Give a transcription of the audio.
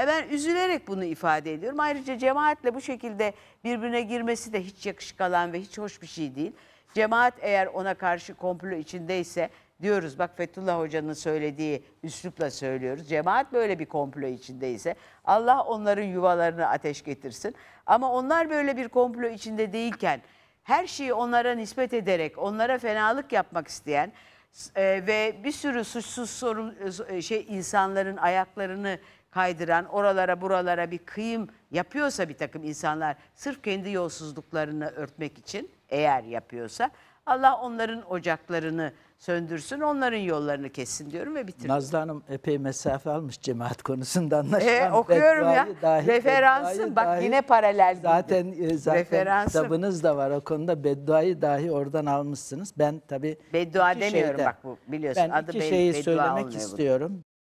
E ben üzülerek bunu ifade ediyorum. Ayrıca cemaatle bu şekilde birbirine girmesi de hiç yakışkalan ve hiç hoş bir şey değil. Cemaat eğer ona karşı komplo içindeyse diyoruz bak Fethullah Hoca'nın söylediği üslupla söylüyoruz. Cemaat böyle bir komplo içindeyse Allah onların yuvalarını ateş getirsin. Ama onlar böyle bir komplo içinde değilken her şeyi onlara nispet ederek onlara fenalık yapmak isteyen e, ve bir sürü suçsuz sorun e, e, şey insanların ayaklarını kaydıran oralara buralara bir kıyım yapıyorsa bir takım insanlar sırf kendi yolsuzluklarını örtmek için eğer yapıyorsa Allah onların ocaklarını söndürsün, onların yollarını kessin diyorum ve bitiriyorum. Nazlı Hanım epey mesafe almış cemaat konusunda e, anlaşılan. E, okuyorum ya. Dahi, Referansın bak dahi, yine paralel. Zaten, e, zaten Referansım. kitabınız da var o konuda. Bedduayı dahi oradan almışsınız. Ben tabii... Beddua demiyorum şeyden, bak bu biliyorsun. Ben adı iki şeyi söylemek istiyorum. Bunu.